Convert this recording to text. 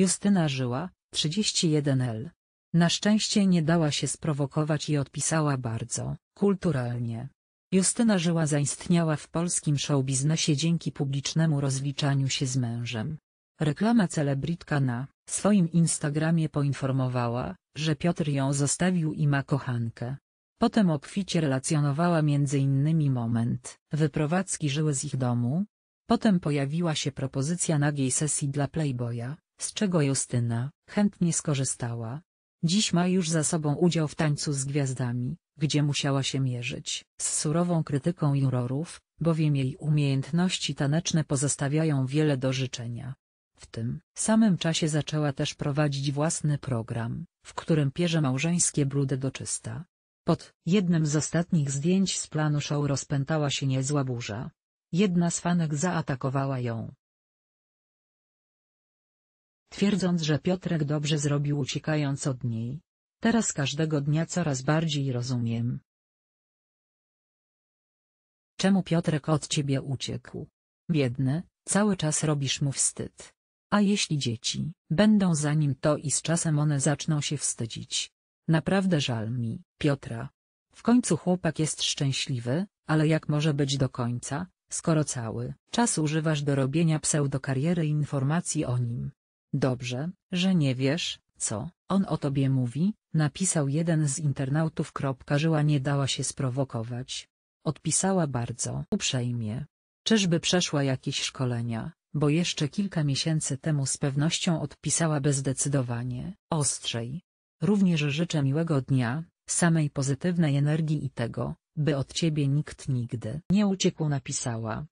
Justyna żyła, 31L. Na szczęście nie dała się sprowokować i odpisała bardzo, kulturalnie. Justyna Żyła zaistniała w polskim showbiznesie dzięki publicznemu rozliczaniu się z mężem. Reklama celebritka na swoim Instagramie poinformowała, że Piotr ją zostawił i ma kochankę. Potem obficie relacjonowała m.in. moment wyprowadzki Żyły z ich domu. Potem pojawiła się propozycja nagiej sesji dla Playboya, z czego Justyna chętnie skorzystała. Dziś ma już za sobą udział w tańcu z gwiazdami, gdzie musiała się mierzyć z surową krytyką jurorów, bowiem jej umiejętności taneczne pozostawiają wiele do życzenia. W tym samym czasie zaczęła też prowadzić własny program, w którym pierze małżeńskie brudę do czysta. Pod jednym z ostatnich zdjęć z planu show rozpętała się niezła burza. Jedna z fanek zaatakowała ją, twierdząc, że Piotrek dobrze zrobił uciekając od niej. Teraz każdego dnia coraz bardziej rozumiem. Czemu Piotrek od ciebie uciekł? Biedny, cały czas robisz mu wstyd. A jeśli dzieci będą za nim, to i z czasem one zaczną się wstydzić. Naprawdę żal mi, Piotra. W końcu chłopak jest szczęśliwy, ale jak może być do końca, skoro cały czas używasz do robienia pseudokariery informacji o nim? Dobrze, że nie wiesz, co on o tobie mówi, napisał jeden z internautów. Żyła nie dała się sprowokować. Odpisała bardzo uprzejmie. Czyżby przeszła jakieś szkolenia, bo jeszcze kilka miesięcy temu z pewnością odpisała bezdecydowanie, ostrzej. Również życzę miłego dnia, samej pozytywnej energii i tego, by od ciebie nikt nigdy nie uciekł napisała.